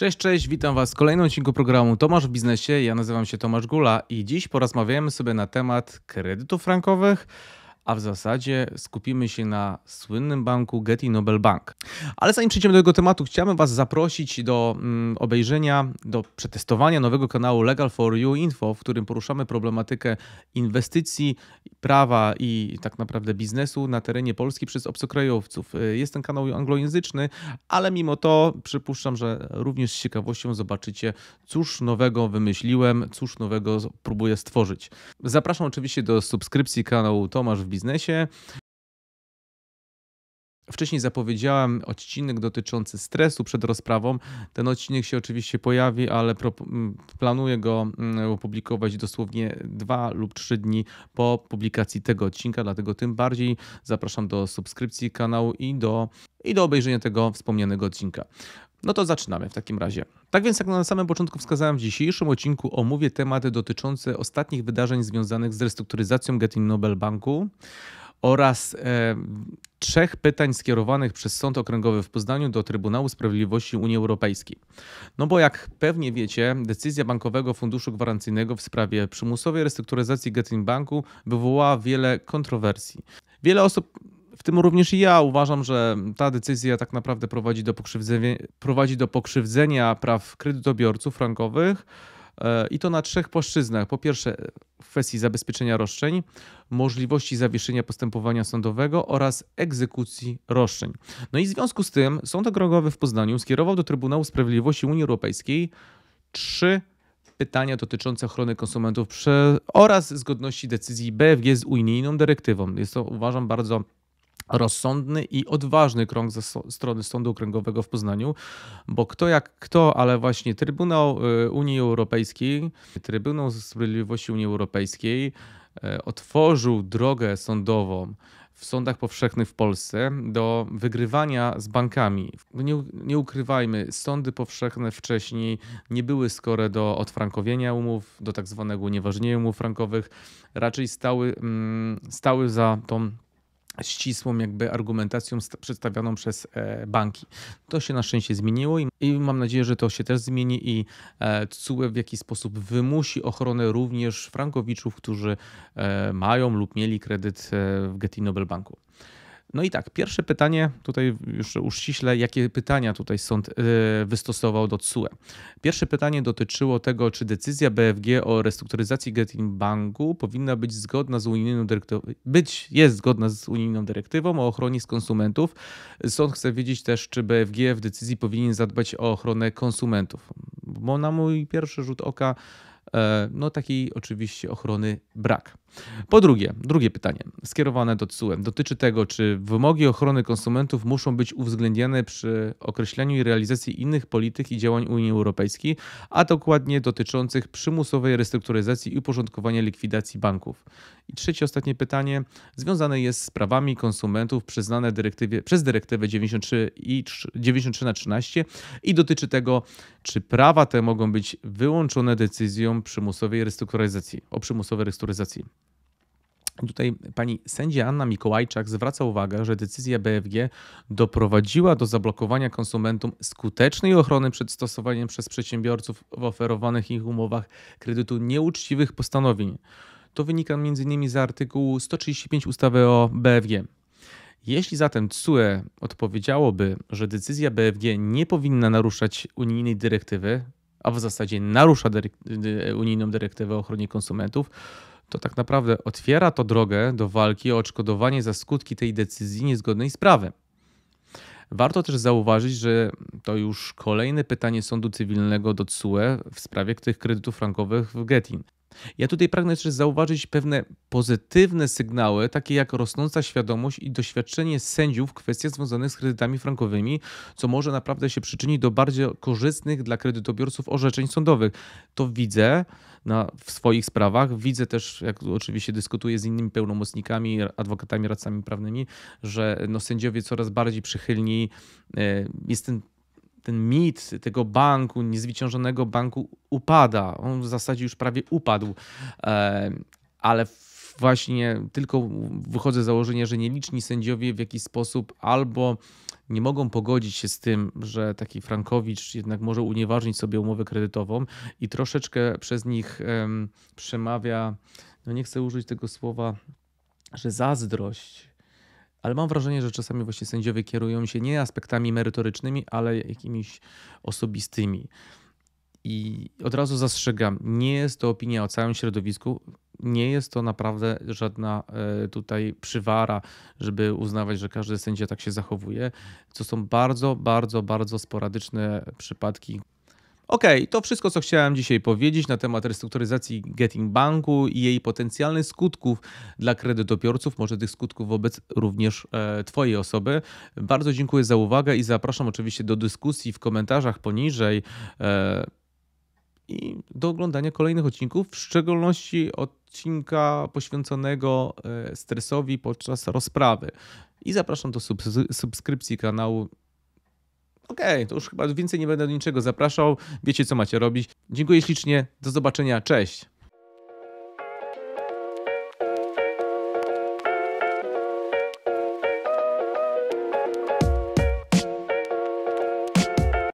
Cześć, cześć, witam Was w kolejnym odcinku programu Tomasz w Biznesie. Ja nazywam się Tomasz Gula i dziś porozmawiamy sobie na temat kredytów frankowych, a w zasadzie skupimy się na słynnym banku Getty Nobel Bank. Ale zanim przejdziemy do tego tematu, chciałbym Was zaprosić do mm, obejrzenia, do przetestowania nowego kanału Legal for You Info, w którym poruszamy problematykę inwestycji, prawa i tak naprawdę biznesu na terenie Polski przez obcokrajowców. Y, jest ten kanał anglojęzyczny, ale mimo to przypuszczam, że również z ciekawością zobaczycie, cóż nowego wymyśliłem, cóż nowego próbuję stworzyć. Zapraszam oczywiście do subskrypcji kanału Tomasz w Biznesie biznesie. Wcześniej zapowiedziałem odcinek dotyczący stresu przed rozprawą. Ten odcinek się oczywiście pojawi, ale mm, planuję go mm, opublikować dosłownie dwa lub trzy dni po publikacji tego odcinka, dlatego tym bardziej zapraszam do subskrypcji kanału i do, i do obejrzenia tego wspomnianego odcinka. No to zaczynamy w takim razie. Tak więc, jak na samym początku wskazałem, w dzisiejszym odcinku omówię tematy dotyczące ostatnich wydarzeń związanych z restrukturyzacją Getin Nobel Banku oraz e, trzech pytań skierowanych przez Sąd Okręgowy w Poznaniu do Trybunału Sprawiedliwości Unii Europejskiej. No bo jak pewnie wiecie, decyzja Bankowego Funduszu Gwarancyjnego w sprawie przymusowej restrukturyzacji Getin Banku wywołała wiele kontrowersji. Wiele osób w tym również i ja uważam, że ta decyzja tak naprawdę prowadzi do, pokrzywdzenia, prowadzi do pokrzywdzenia praw kredytobiorców frankowych. E, I to na trzech płaszczyznach. Po pierwsze, w kwestii zabezpieczenia roszczeń, możliwości zawieszenia postępowania sądowego oraz egzekucji roszczeń. No i w związku z tym Sąd Okręgowy w Poznaniu skierował do Trybunału Sprawiedliwości Unii Europejskiej trzy pytania dotyczące ochrony konsumentów oraz zgodności decyzji BFG z unijną dyrektywą. Jest to uważam bardzo rozsądny i odważny krąg ze strony Sądu Okręgowego w Poznaniu, bo kto jak kto, ale właśnie Trybunał y, Unii Europejskiej, Trybunał Sprawiedliwości Unii Europejskiej y, otworzył drogę sądową w sądach powszechnych w Polsce do wygrywania z bankami. No nie, nie, ukrywajmy, sądy powszechne wcześniej nie były skore do odfrankowienia umów, do tak zwanego unieważnienia umów frankowych, raczej stały, mm, stały za tą ścisłą jakby argumentacją przedstawioną przez e, banki. To się na szczęście zmieniło i, mam nadzieję, że to się też zmieni i e, CUE w jakiś sposób wymusi ochronę również frankowiczów, którzy e, mają lub mieli kredyt w Getty Nobel Banku. No i tak, pierwsze pytanie, tutaj już uściśle, jakie pytania tutaj sąd e, wystosował do CUE. Pierwsze pytanie dotyczyło tego, czy decyzja BFG o restrukturyzacji Getin Banku powinna być zgodna z unijną dyrektywą, być, jest zgodna z unijną dyrektywą o ochronie z konsumentów. Sąd chce wiedzieć też, czy BFG w decyzji powinien zadbać o ochronę konsumentów. Bo na mój pierwszy rzut oka, e, no takiej oczywiście ochrony brak. Po drugie, drugie pytanie skierowane do CUE dotyczy tego, czy wymogi ochrony konsumentów muszą być uwzględniane przy określeniu i realizacji innych polityk i działań Unii Europejskiej, a dokładnie dotyczących przymusowej restrukturyzacji i uporządkowania likwidacji banków. I trzecie, ostatnie pytanie związane jest z prawami konsumentów przyznane dyrektywie, przez dyrektywę 93 i 93 na 13 i dotyczy tego, czy prawa te mogą być wyłączone decyzją przymusowej restrukturyzacji, o przymusowej restrukturyzacji. Tutaj pani sędzia Anna Mikołajczak zwraca uwagę, że decyzja BFG doprowadziła do zablokowania konsumentom skutecznej ochrony przed stosowaniem przez przedsiębiorców w oferowanych ich umowach kredytu nieuczciwych postanowień. To wynika m.in. z artykułu 135 ustawy o BFG. Jeśli zatem CUE odpowiedziałoby, że decyzja BFG nie powinna naruszać unijnej dyrektywy, a w zasadzie narusza unijną dyrektywę o ochronie konsumentów, to tak naprawdę otwiera to drogę do walki o odszkodowanie za skutki tej decyzji niezgodnej z prawem. Warto też zauważyć, że to już kolejne pytanie sądu cywilnego do TSUE w sprawie tych kredytów frankowych w Getin. Ja tutaj pragnę też zauważyć pewne pozytywne sygnały, takie jak rosnąca świadomość i doświadczenie sędziów w kwestiach związanych z kredytami frankowymi, co może naprawdę się przyczynić do bardziej korzystnych dla kredytobiorców orzeczeń sądowych. To widzę na, w swoich sprawach, widzę też, jak oczywiście dyskutuję z innymi pełnomocnikami, adwokatami, radcami prawnymi, że no, sędziowie coraz bardziej przychylni. E, jestem ten mit tego banku, niezwyciężonego banku upada. On w zasadzie już prawie upadł, e, ale właśnie tylko wychodzę z założenia, że nieliczni sędziowie w jakiś sposób albo nie mogą pogodzić się z tym, że taki Frankowicz jednak może unieważnić sobie umowę kredytową i troszeczkę przez nich przemawia, no nie chcę użyć tego słowa, że zazdrość ale mam wrażenie, że czasami właśnie sędziowie kierują się nie aspektami merytorycznymi, ale jakimiś osobistymi. I od razu zastrzegam, nie jest to opinia o całym środowisku, nie jest to naprawdę żadna e, tutaj przywara, żeby uznawać, że każdy sędzia tak się zachowuje. To są bardzo, bardzo, bardzo sporadyczne przypadki. OK, to wszystko, co chciałem dzisiaj powiedzieć na temat restrukturyzacji Getting Banku i jej potencjalnych skutków dla kredytobiorców, może tych skutków wobec również e, Twojej osoby. Bardzo dziękuję za uwagę i zapraszam oczywiście do dyskusji w komentarzach poniżej e, i do oglądania kolejnych odcinków, w szczególności odcinka poświęconego e, stresowi podczas rozprawy. I zapraszam do subskrypcji kanału okej, okay, to już chyba więcej nie będę do niczego zapraszał. Wiecie, co macie robić. Dziękuję ślicznie, do zobaczenia, cześć.